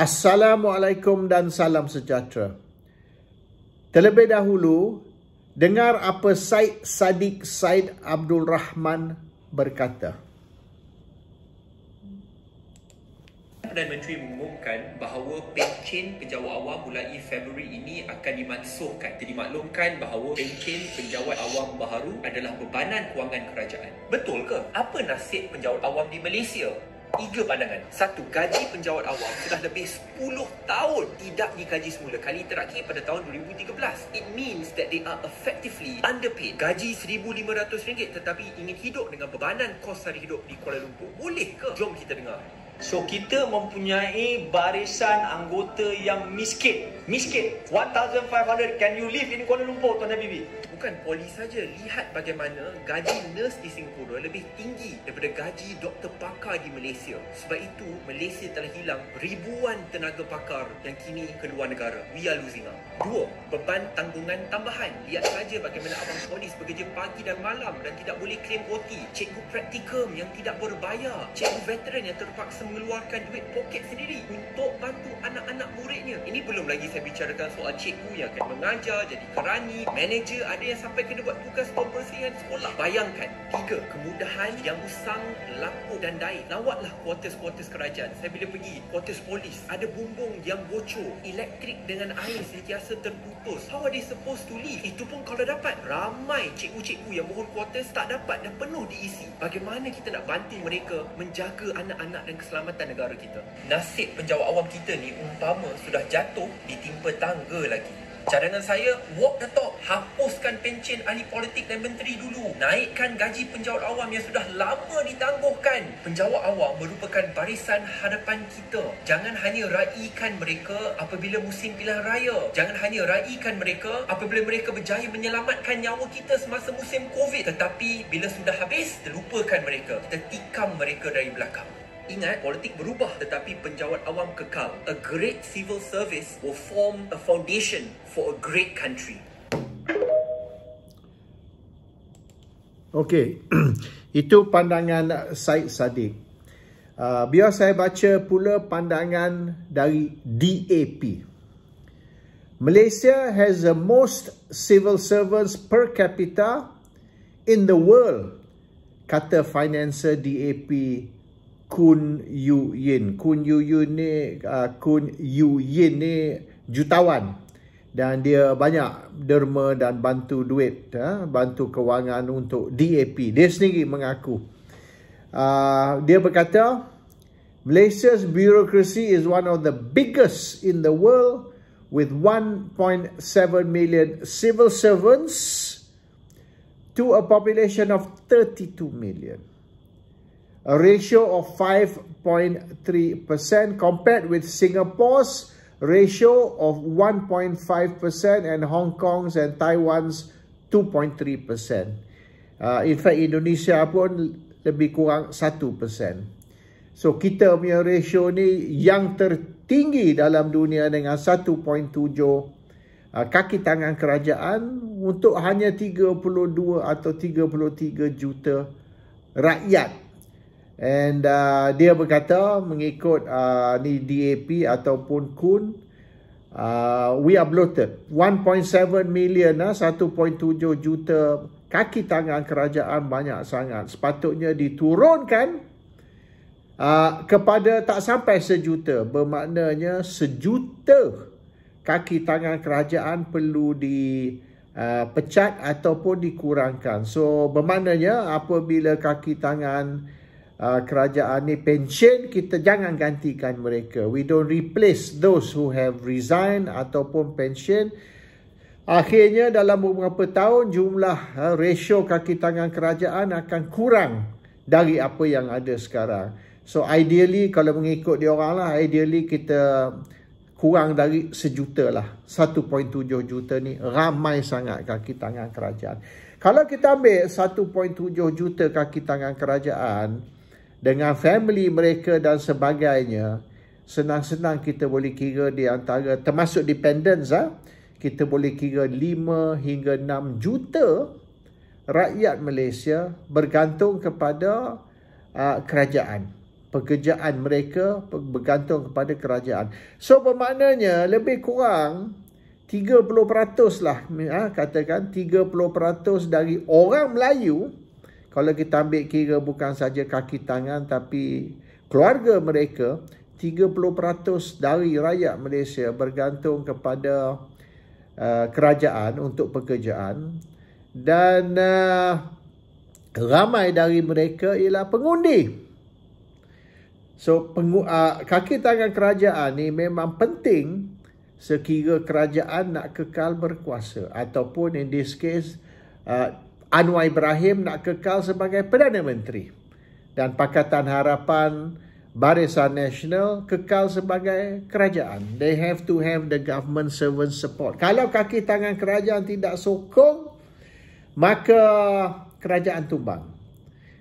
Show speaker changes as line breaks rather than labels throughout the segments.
Assalamualaikum dan salam sejahtera. Terlebih dahulu, dengar apa Said Sadiq Said Abdul Rahman berkata.
Perdana Menteri mengumumkan bahawa pencen penjawat awam mulai Februari ini akan dimansuhkan. Jadi maklumkan bahawa pencen penjawat awam baharu adalah bebanan kewangan kerajaan. Betul ke? Apa nasib penjawat awam di Malaysia? tiga pandangan. Satu, gaji penjawat awam sudah lebih 10 tahun tidak dikaji semula kali terakhir pada tahun 2013. It means that they are effectively underpaid. Gaji RM1,500 tetapi ingin hidup dengan bebanan kos hari hidup di Kuala Lumpur. Boleh ke? Jom kita dengar. So kita mempunyai barisan anggota yang miskin. Miskin. 1,500. Can you live in Kuala Lumpur, Tuan Habibi? Bukan polis saja. Lihat bagaimana gaji nurse di Singapura lebih tinggi daripada gaji doktor pakar di Malaysia. Sebab itu, Malaysia telah hilang ribuan tenaga pakar yang kini ke luar negara. We are losing out. Dua, beban tanggungan tambahan. Lihat saja bagaimana abang polis bekerja pagi dan malam dan tidak boleh claim OT. Cikgu praktikum yang tidak berbayar. Cikgu veteran yang terpaksa mengeluarkan duit poket sendiri untuk bantu anak-anak muridnya. Ini belum lagi saya bicarakan soal cikgu yang akan mengajar, jadi kerani, manager, ada yang sampai kena buat tugas pembersihan sekolah. Bayangkan, tiga, kemudahan yang usang, laku dan daik. Lawatlah kuartus-kuartus kerajaan. Saya bila pergi, kuartus polis, ada bumbung yang bocor, elektrik dengan air setiasa terputus. How are they supposed to live? Itu pun kalau dapat, ramai cikgu-cikgu yang mohon kuartus tak dapat dan penuh diisi. Bagaimana kita nak banting mereka menjaga anak-anak dan keselamatan keselamatan negara kita. Nasib penjawat awam kita ni umpama sudah jatuh ditimpa tangga lagi. Cadangan saya, walk the talk. Hapuskan pencen ahli politik dan menteri dulu. Naikkan gaji penjawat awam yang sudah lama ditangguhkan. Penjawat awam merupakan barisan hadapan kita. Jangan hanya raikan mereka apabila musim pilihan raya. Jangan hanya raikan mereka apabila mereka berjaya menyelamatkan nyawa kita semasa musim COVID. Tetapi bila sudah habis, terlupakan mereka. Kita tikam mereka dari belakang. Ingat, politik berubah tetapi penjawat awam kekal. A great civil service will form a foundation for a great country.
Okey, itu pandangan Said Sadiq. Uh, biar saya baca pula pandangan dari DAP. Malaysia has the most civil servants per capita in the world, kata financer DAP Kun Yu Yin. Kun Yu Yin ni uh, Kun Yu Yin ni jutawan dan dia banyak derma dan bantu duit uh, bantu kewangan untuk DAP. Dia sendiri mengaku. Uh, dia berkata Malaysia's bureaucracy is one of the biggest in the world with 1.7 million civil servants to a population of 32 million a ratio of 5.3% compared with Singapore's ratio of 1.5% and Hong Kong's and Taiwan's 2.3%. Uh, in fact, Indonesia pun lebih kurang 1%. So, kita punya ratio ni yang tertinggi dalam dunia dengan 1.7% uh, kaki tangan kerajaan untuk hanya 32 atau 33 juta rakyat And uh, dia berkata mengikut uh, ni DAP ataupun KUN uh, we are bloated. 1.7 million uh, 1.7 juta kaki tangan kerajaan banyak sangat. Sepatutnya diturunkan uh, kepada tak sampai sejuta. Bermaknanya sejuta kaki tangan kerajaan perlu di Uh, pecat ataupun dikurangkan. So bermaknanya apabila kaki tangan Ah, kerajaan ni pension kita jangan gantikan mereka we don't replace those who have resigned ataupun pension akhirnya dalam beberapa tahun jumlah uh, ratio kaki tangan kerajaan akan kurang dari apa yang ada sekarang so ideally kalau mengikut diorang lah ideally kita kurang dari sejuta lah 1.7 juta ni ramai sangat kaki tangan kerajaan kalau kita ambil 1.7 juta kaki tangan kerajaan, dengan family mereka dan sebagainya senang-senang kita boleh kira di antara termasuk dependents ah kita boleh kira 5 hingga 6 juta rakyat Malaysia bergantung kepada uh, kerajaan pekerjaan mereka bergantung kepada kerajaan so bermaknanya lebih kurang 30% lah ha, katakan 30% dari orang Melayu kalau kita ambil kira bukan saja kaki tangan tapi keluarga mereka 30% dari rakyat Malaysia bergantung kepada uh, kerajaan untuk pekerjaan dan uh, ramai dari mereka ialah pengundi. So pengu, uh, kaki tangan kerajaan ni memang penting sekiranya kerajaan nak kekal berkuasa ataupun in this case uh, Anwar Ibrahim nak kekal sebagai Perdana Menteri dan Pakatan Harapan Barisan Nasional kekal sebagai kerajaan. They have to have the government servant support. Kalau kaki tangan kerajaan tidak sokong, maka kerajaan tumbang.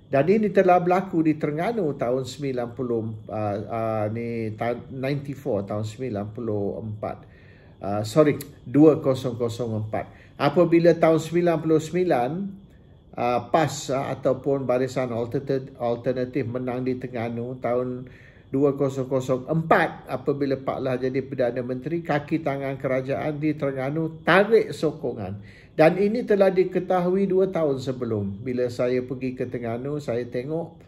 Dan ini telah berlaku di Terengganu tahun 90 uh, uh, ni ta- 94 tahun 94. Uh, sorry, 2004. Apabila tahun 99 uh, PAS uh, ataupun Barisan Alternatif menang di Terengganu tahun 2004 apabila Pak Lah jadi Perdana Menteri kaki tangan kerajaan di Terengganu tarik sokongan dan ini telah diketahui 2 tahun sebelum bila saya pergi ke Terengganu saya tengok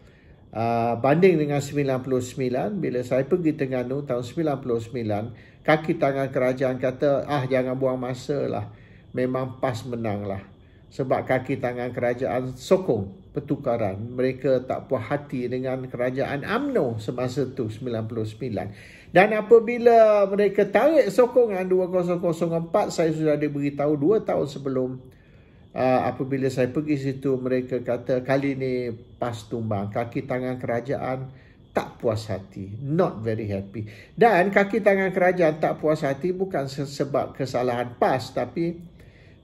Uh, banding dengan 99 bila saya pergi Terengganu tahun 99 kaki tangan kerajaan kata ah jangan buang masa lah memang PAS menang lah sebab kaki tangan kerajaan sokong pertukaran mereka tak puas hati dengan kerajaan AMNO semasa tu 99 dan apabila mereka tarik sokongan 2004 saya sudah diberitahu beritahu 2 tahun sebelum uh, apabila saya pergi situ mereka kata kali ni pas tumbang kaki tangan kerajaan tak puas hati not very happy dan kaki tangan kerajaan tak puas hati bukan sebab kesalahan pas tapi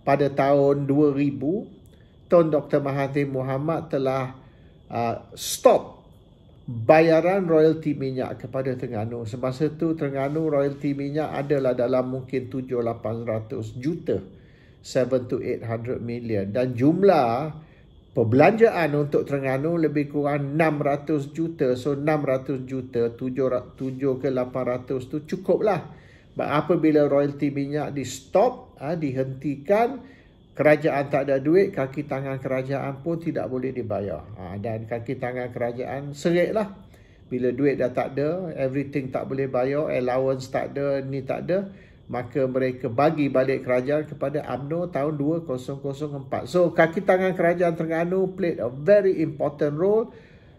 pada tahun 2000 Tuan Dr Mahathir Mohamad telah uh, stop bayaran royalti minyak kepada Terengganu semasa tu Terengganu royalti minyak adalah dalam mungkin 7800 juta 7 to 800 million dan jumlah perbelanjaan untuk Terengganu lebih kurang 600 juta so 600 juta 7 7 ke 800 tu cukup lah apabila royalti minyak di stop ha, dihentikan kerajaan tak ada duit kaki tangan kerajaan pun tidak boleh dibayar ha, dan kaki tangan kerajaan seriklah bila duit dah tak ada everything tak boleh bayar allowance tak ada ni tak ada maka mereka bagi balik kerajaan kepada UMNO tahun 2004 so kaki tangan kerajaan Terengganu played a very important role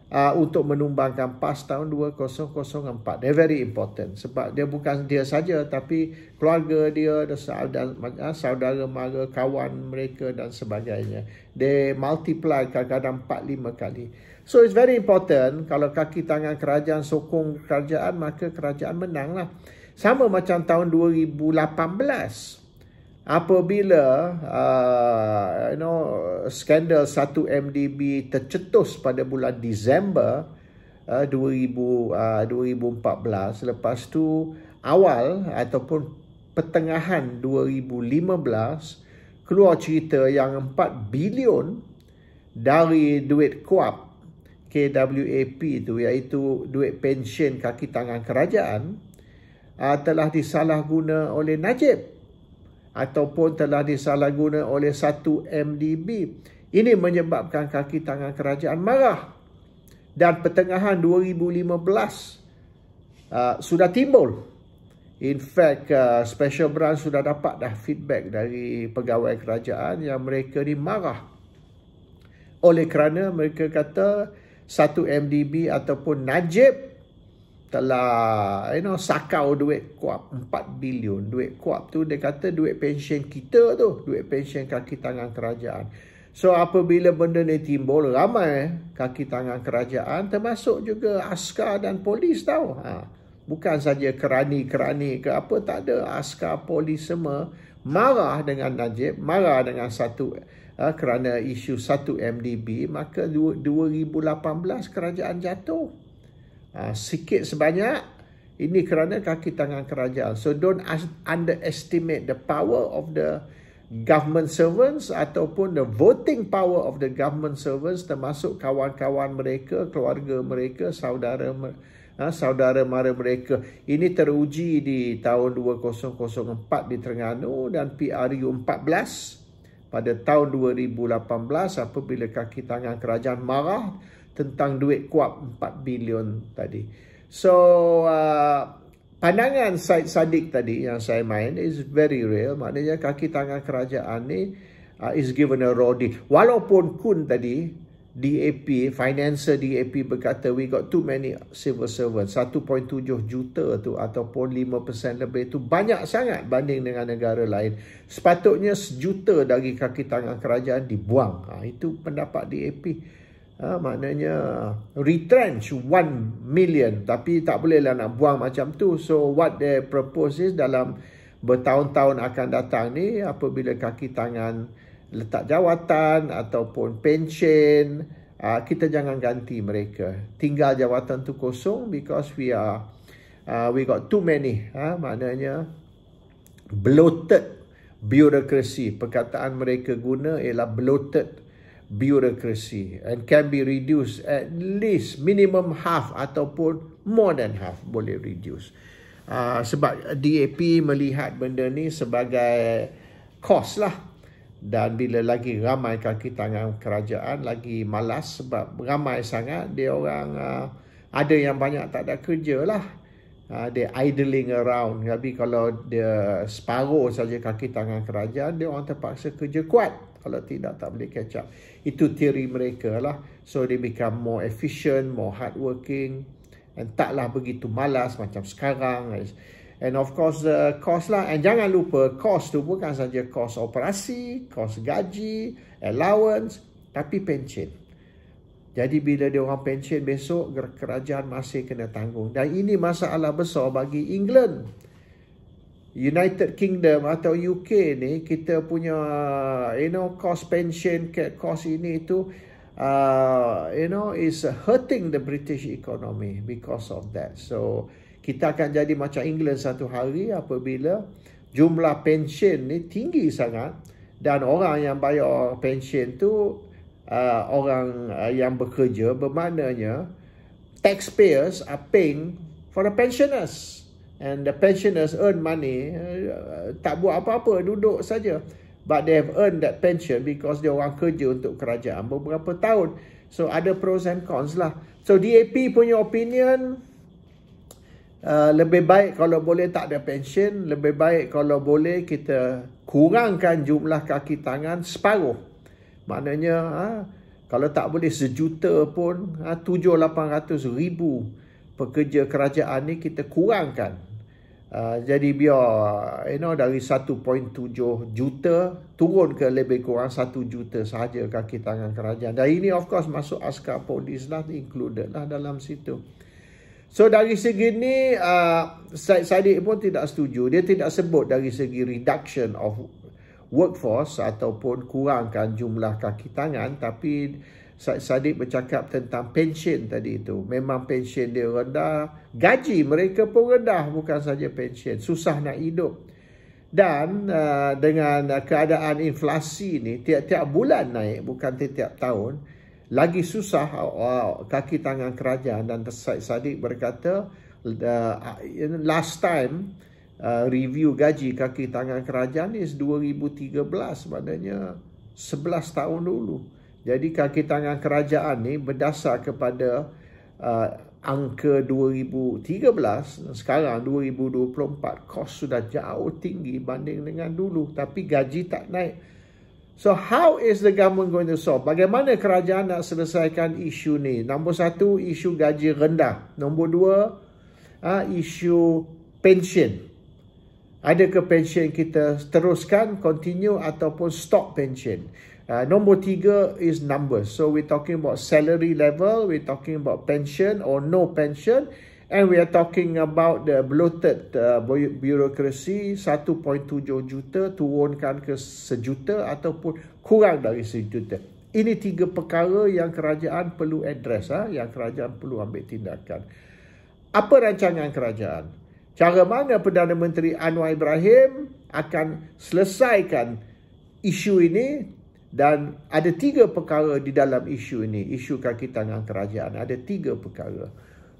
uh, untuk menumbangkan PAS tahun 2004. They very important sebab dia bukan dia saja tapi keluarga dia dan saudara ah, mara kawan mereka dan sebagainya. They multiply kadang-kadang 4 5 kali. So it's very important kalau kaki tangan kerajaan sokong kerajaan maka kerajaan menanglah. Sama macam tahun 2018 apabila uh, you know skandal 1 MDB tercetus pada bulan Disember uh, 2000 uh, 2014 lepas tu awal ataupun pertengahan 2015 keluar cerita yang 4 bilion dari duit kuap KWAP itu iaitu duit pensyen kaki tangan kerajaan uh, telah disalahguna oleh Najib ataupun telah disalahguna oleh satu MDB. Ini menyebabkan kaki tangan kerajaan marah. Dan pertengahan 2015 uh, sudah timbul. In fact, uh, special branch sudah dapat dah feedback dari pegawai kerajaan yang mereka ni marah. Oleh kerana mereka kata satu MDB ataupun Najib telah you know sakau duit kuap 4 bilion duit kuap tu dia kata duit pension kita tu duit pension kaki tangan kerajaan so apabila benda ni timbul ramai kaki tangan kerajaan termasuk juga askar dan polis tau ha bukan saja kerani-kerani ke apa tak ada askar polis semua marah dengan Najib marah dengan satu ha, kerana isu satu MDB maka 2018 kerajaan jatuh Ah, sikit sebanyak ini kerana kaki tangan kerajaan so don't underestimate the power of the government servants ataupun the voting power of the government servants termasuk kawan-kawan mereka keluarga mereka saudara ah, saudara mara mereka ini teruji di tahun 2004 di Terengganu dan PRU 14 pada tahun 2018 apabila kaki tangan kerajaan marah tentang duit kuap 4 bilion tadi. So uh, pandangan Said Sadiq tadi yang saya main is very real. Maknanya kaki tangan kerajaan ni uh, is given a raw deal. Walaupun Kun tadi DAP, financer DAP berkata we got too many civil servants. 1.7 juta tu ataupun 5% lebih tu banyak sangat banding dengan negara lain. Sepatutnya sejuta dari kaki tangan kerajaan dibuang. Ha, itu pendapat DAP. Ha, maknanya retrench 1 million tapi tak bolehlah nak buang macam tu so what they propose is dalam bertahun-tahun akan datang ni apabila kaki tangan letak jawatan ataupun pension uh, kita jangan ganti mereka tinggal jawatan tu kosong because we are uh, we got too many ha, maknanya bloated bureaucracy perkataan mereka guna ialah bloated bureaucracy and can be reduced at least minimum half ataupun more than half boleh reduce. Uh, sebab DAP melihat benda ni sebagai cost lah. Dan bila lagi ramai kaki tangan kerajaan lagi malas sebab ramai sangat dia orang uh, ada yang banyak tak ada kerja lah. Ah, dia uh, idling around. Tapi kalau dia separuh saja kaki tangan kerajaan, dia orang terpaksa kerja kuat. Kalau tidak, tak boleh catch up. Itu teori mereka lah. So, they become more efficient, more hardworking. And taklah begitu malas macam sekarang. And of course, the cost lah. And jangan lupa, cost tu bukan saja cost operasi, cost gaji, allowance, tapi pension. Jadi bila dia orang pension besok kerajaan masih kena tanggung dan ini masalah besar bagi England. United Kingdom atau UK ni kita punya you know cost pension cost ini itu uh, you know is hurting the British economy because of that. So kita akan jadi macam England satu hari apabila jumlah pension ni tinggi sangat dan orang yang bayar pension tu uh, orang uh, yang bekerja bermaknanya taxpayers are paying for the pensioners and the pensioners earn money uh, tak buat apa-apa duduk saja but they have earned that pension because dia orang kerja untuk kerajaan beberapa tahun so ada pros and cons lah so DAP punya opinion Uh, lebih baik kalau boleh tak ada pension Lebih baik kalau boleh kita kurangkan jumlah kaki tangan separuh Maknanya ha, kalau tak boleh sejuta pun ha, 700-800 ribu pekerja kerajaan ni kita kurangkan Ah, jadi biar you know dari 1.7 juta turun ke lebih kurang 1 juta sahaja kaki tangan kerajaan. Dan ini of course masuk askar polis lah included lah dalam situ. So dari segi ni uh, Sadiq pun tidak setuju. Dia tidak sebut dari segi reduction of workforce ataupun kurangkan jumlah kaki tangan tapi Said Sadiq bercakap tentang pension tadi itu. Memang pension dia rendah. Gaji mereka pun rendah. Bukan saja pension. Susah nak hidup. Dan uh, dengan keadaan inflasi ni tiap-tiap bulan naik bukan tiap-tiap tahun. Lagi susah uh, kaki tangan kerajaan dan Said Sadiq berkata uh, last time uh, review gaji kaki tangan kerajaan ni 2013 maknanya 11 tahun dulu. Jadi kaki tangan kerajaan ni berdasar kepada uh, angka 2013 sekarang 2024 kos sudah jauh tinggi banding dengan dulu tapi gaji tak naik. So how is the government going to solve? Bagaimana kerajaan nak selesaikan isu ni? Nombor satu, isu gaji rendah. Nombor dua, uh, isu pension. Adakah pension kita teruskan, continue ataupun stop pension? Uh, nombor tiga is numbers. So we're talking about salary level, we're talking about pension or no pension, and we are talking about the bloated uh, bureaucracy 1.7 juta turunkan ke sejuta ataupun kurang dari sejuta. Ini tiga perkara yang kerajaan perlu address, ha? yang kerajaan perlu ambil tindakan. Apa rancangan kerajaan? Cara mana Perdana Menteri Anwar Ibrahim akan selesaikan isu ini dan ada tiga perkara di dalam isu ini, isu kaki tangan kerajaan. Ada tiga perkara.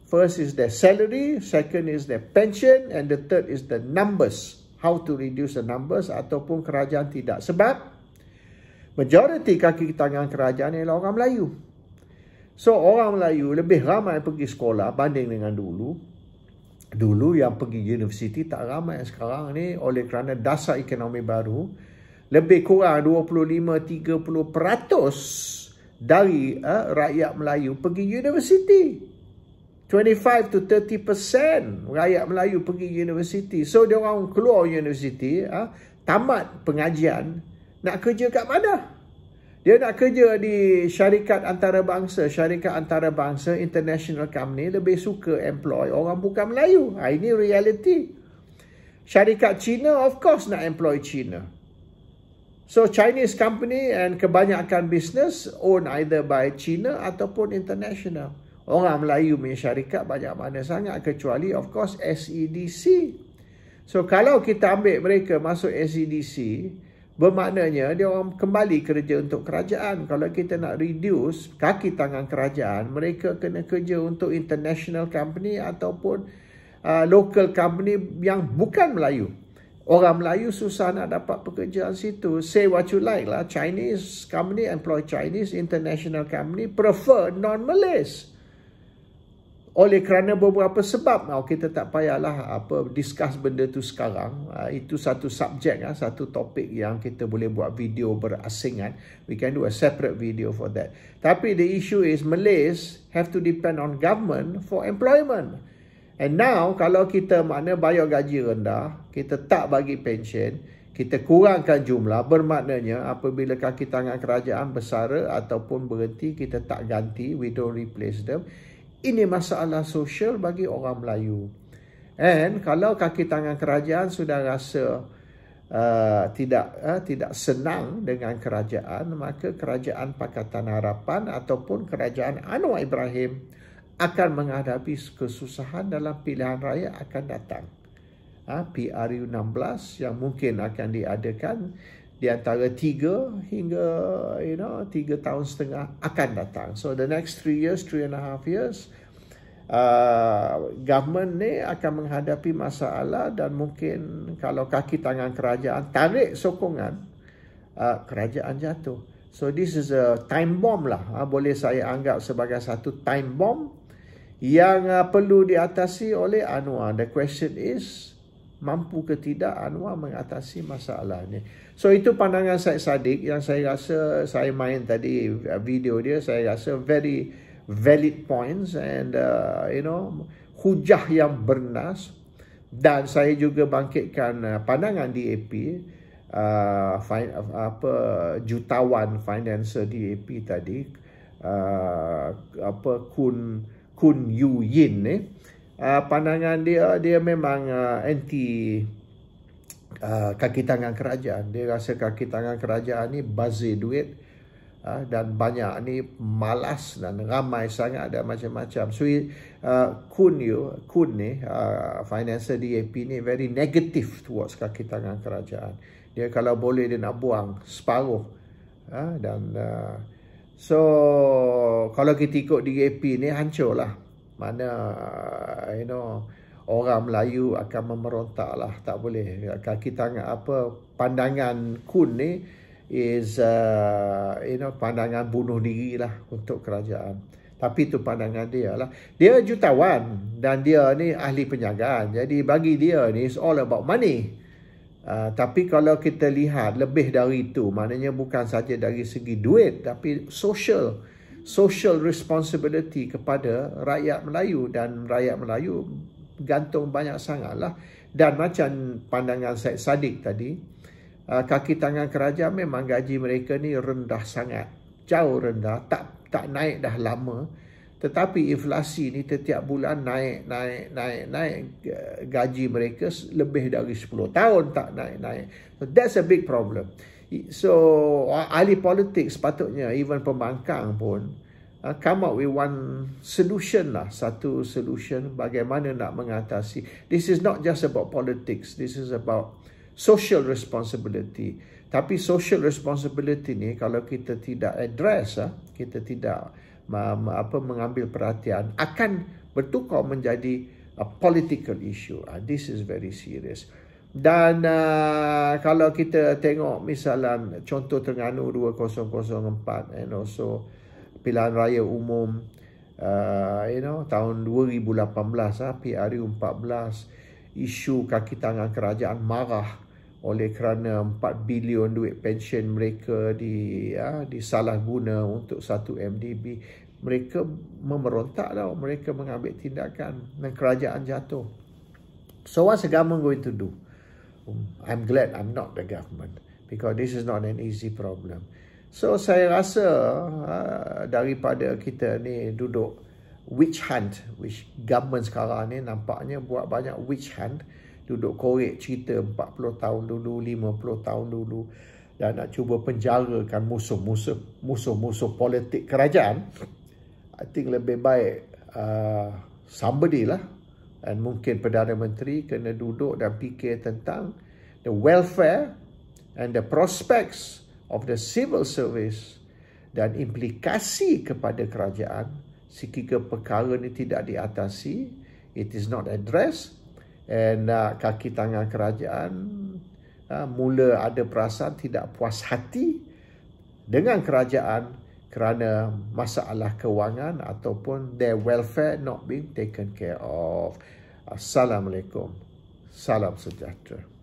First is the salary, second is the pension and the third is the numbers. How to reduce the numbers ataupun kerajaan tidak. Sebab majority kaki tangan kerajaan ialah orang Melayu. So orang Melayu lebih ramai pergi sekolah banding dengan dulu. Dulu yang pergi universiti tak ramai sekarang ni oleh kerana dasar ekonomi baru lebih kurang 25-30% dari uh, rakyat Melayu pergi universiti. 25 to 30% rakyat Melayu pergi universiti. So dia orang keluar universiti, uh, tamat pengajian, nak kerja kat mana? Dia nak kerja di syarikat antarabangsa, syarikat antarabangsa international company lebih suka employ orang bukan Melayu. Ah, ini reality. Syarikat Cina of course nak employ Cina. So Chinese company and kebanyakan business own either by China ataupun international. Orang Melayu punya syarikat banyak mana sangat kecuali of course SEDC. So kalau kita ambil mereka masuk SEDC, bermaknanya dia orang kembali kerja untuk kerajaan. Kalau kita nak reduce kaki tangan kerajaan, mereka kena kerja untuk international company ataupun uh, local company yang bukan Melayu. Orang Melayu susah nak dapat pekerjaan situ. Say what you like lah. Chinese company employ Chinese international company prefer non-Malays. Oleh kerana beberapa sebab. Oh, kita tak payahlah apa, discuss benda tu sekarang. Uh, itu satu subjek, uh, lah, satu topik yang kita boleh buat video berasingan. We can do a separate video for that. Tapi the issue is Malays have to depend on government for employment. And now kalau kita makna bayar gaji rendah, kita tak bagi pension, kita kurangkan jumlah bermaknanya apabila kaki tangan kerajaan bersara ataupun berhenti kita tak ganti, we don't replace them. Ini masalah sosial bagi orang Melayu. And kalau kaki tangan kerajaan sudah rasa uh, tidak uh, tidak senang dengan kerajaan, maka kerajaan Pakatan Harapan ataupun kerajaan Anwar Ibrahim akan menghadapi kesusahan dalam pilihan raya akan datang. Ha, PRU 16 yang mungkin akan diadakan di antara 3 hingga you know 3 tahun setengah akan datang. So the next 3 years, 3 and a half years, Uh, government ni akan menghadapi masalah dan mungkin kalau kaki tangan kerajaan tarik sokongan uh, kerajaan jatuh. So this is a time bomb lah. Uh, boleh saya anggap sebagai satu time bomb yang uh, perlu diatasi oleh Anwar. The question is, mampu ke tidak Anwar mengatasi masalah ini? So, itu pandangan Syed Saddiq yang saya rasa saya main tadi ah, video dia. Saya rasa very valid points and uh, you know hujah yang bernas. Dan saya juga bangkitkan pandangan DAP, uh, fin- apa, jutawan financer DAP tadi, uh, apa kun... Kun Yu Yin ni uh, eh. ah, pandangan dia dia memang uh, anti uh, kaki tangan kerajaan dia rasa kaki tangan kerajaan ni bazir duit uh, dan banyak ni malas dan ramai sangat ada macam-macam so uh, Kun Yu Kun ni uh, financial DAP ni very negative towards kaki tangan kerajaan dia kalau boleh dia nak buang separuh uh, dan uh, So kalau kita ikut DAP ni hancur lah. Mana you know orang Melayu akan memerontak lah. Tak boleh. Kaki tangan apa pandangan kun ni is uh, you know pandangan bunuh diri lah untuk kerajaan. Tapi tu pandangan dia lah. Dia jutawan dan dia ni ahli penjagaan. Jadi bagi dia ni it's all about money. Uh, tapi kalau kita lihat lebih dari itu, maknanya bukan saja dari segi duit tapi social social responsibility kepada rakyat Melayu dan rakyat Melayu gantung banyak sangatlah dan macam pandangan Said Sadiq tadi uh, kaki tangan kerajaan memang gaji mereka ni rendah sangat jauh rendah tak tak naik dah lama tetapi inflasi ni setiap bulan naik, naik, naik, naik gaji mereka lebih dari 10 tahun tak naik, naik. So that's a big problem. So ahli politik sepatutnya even pembangkang pun uh, come up with one solution lah. Satu solution bagaimana nak mengatasi. This is not just about politics. This is about social responsibility. Tapi social responsibility ni kalau kita tidak address, kita tidak apa mengambil perhatian akan bertukar menjadi a political issue. Uh, this is very serious. Dan uh, kalau kita tengok misalnya contoh Terengganu 2004 and also pilihan raya umum uh, you know tahun 2018 ah uh, PRU 14 isu kaki tangan kerajaan marah oleh kerana 4 bilion duit pension mereka di ya, disalahguna untuk satu MDB mereka memerontak tau mereka mengambil tindakan dan kerajaan jatuh so what's the government going to do um, I'm glad I'm not the government because this is not an easy problem so saya rasa uh, daripada kita ni duduk witch hunt which government sekarang ni nampaknya buat banyak witch hunt duduk korek cerita 40 tahun dulu, 50 tahun dulu dan nak cuba penjarakan musuh-musuh musuh-musuh politik kerajaan I think lebih baik uh, somebody lah dan mungkin Perdana Menteri kena duduk dan fikir tentang the welfare and the prospects of the civil service dan implikasi kepada kerajaan sekiranya perkara ini tidak diatasi it is not addressed and uh, kaki tangan kerajaan hmm. uh, mula ada perasaan tidak puas hati dengan kerajaan kerana masalah kewangan ataupun their welfare not being taken care of. Assalamualaikum. Salam sejahtera.